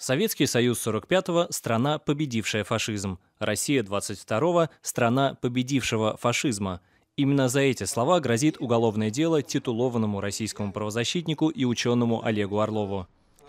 Советский Союз 45-го – страна, победившая фашизм. Россия 22-го – страна победившего фашизма. Именно за эти слова грозит уголовное дело титулованному российскому правозащитнику и ученому Олегу Орлову.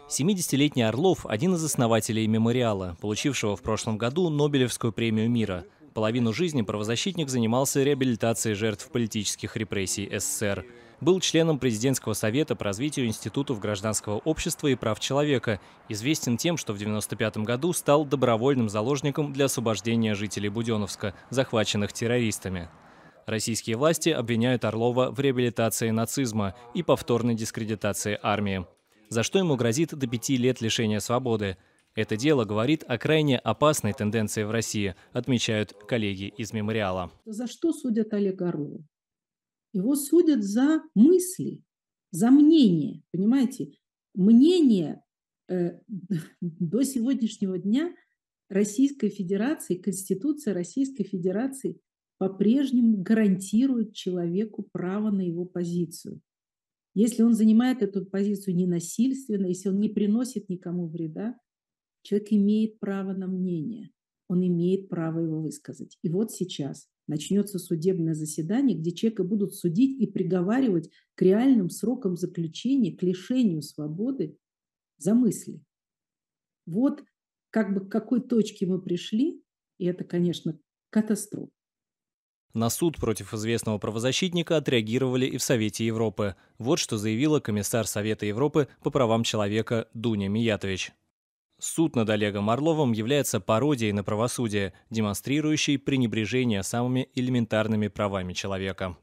70-летний Орлов – один из основателей «Мемориала», получившего в прошлом году Нобелевскую премию мира. Половину жизни правозащитник занимался реабилитацией жертв политических репрессий СССР был членом Президентского совета по развитию Институтов гражданского общества и прав человека, известен тем, что в 1995 году стал добровольным заложником для освобождения жителей Буденновска, захваченных террористами. Российские власти обвиняют Орлова в реабилитации нацизма и повторной дискредитации армии, за что ему грозит до пяти лет лишения свободы. Это дело говорит о крайне опасной тенденции в России, отмечают коллеги из мемориала. За что судят Олега Орлова? Его судят за мысли, за мнение. Понимаете, мнение э, до сегодняшнего дня Российской Федерации, Конституция Российской Федерации по-прежнему гарантирует человеку право на его позицию. Если он занимает эту позицию ненасильственно, если он не приносит никому вреда, человек имеет право на мнение, он имеет право его высказать. И вот сейчас начнется судебное заседание, где человека будут судить и приговаривать к реальным срокам заключения, к лишению свободы за мысли. Вот как бы к какой точке мы пришли, и это, конечно, катастрофа. На суд против известного правозащитника отреагировали и в Совете Европы. Вот что заявила комиссар Совета Европы по правам человека Дуня Миятович. Суд над Олегом Орловым является пародией на правосудие, демонстрирующей пренебрежение самыми элементарными правами человека.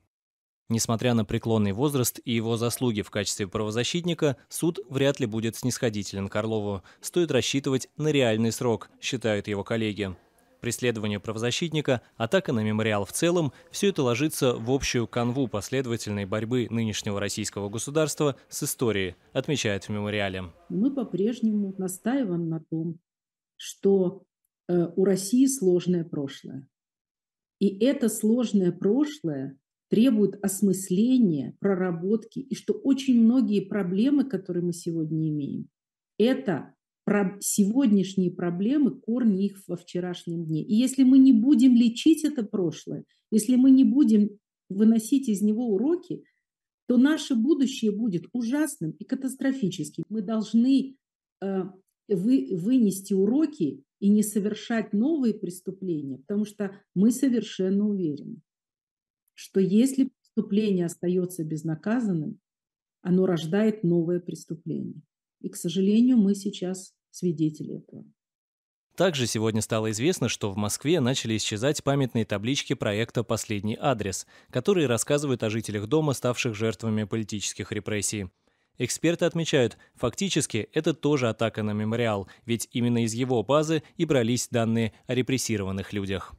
Несмотря на преклонный возраст и его заслуги в качестве правозащитника, суд вряд ли будет снисходителен к Орлову. Стоит рассчитывать на реальный срок, считают его коллеги преследование правозащитника, атака на мемориал в целом – все это ложится в общую канву последовательной борьбы нынешнего российского государства с историей, отмечает в мемориале. Мы по-прежнему настаиваем на том, что э, у России сложное прошлое. И это сложное прошлое требует осмысления, проработки, и что очень многие проблемы, которые мы сегодня имеем, это про сегодняшние проблемы, корни их во вчерашнем дне. И если мы не будем лечить это прошлое, если мы не будем выносить из него уроки, то наше будущее будет ужасным и катастрофическим. Мы должны э, вы, вынести уроки и не совершать новые преступления, потому что мы совершенно уверены, что если преступление остается безнаказанным, оно рождает новое преступление. И, к сожалению, мы сейчас свидетели этого. Также сегодня стало известно, что в Москве начали исчезать памятные таблички проекта «Последний адрес», которые рассказывают о жителях дома, ставших жертвами политических репрессий. Эксперты отмечают, фактически это тоже атака на мемориал, ведь именно из его базы и брались данные о репрессированных людях.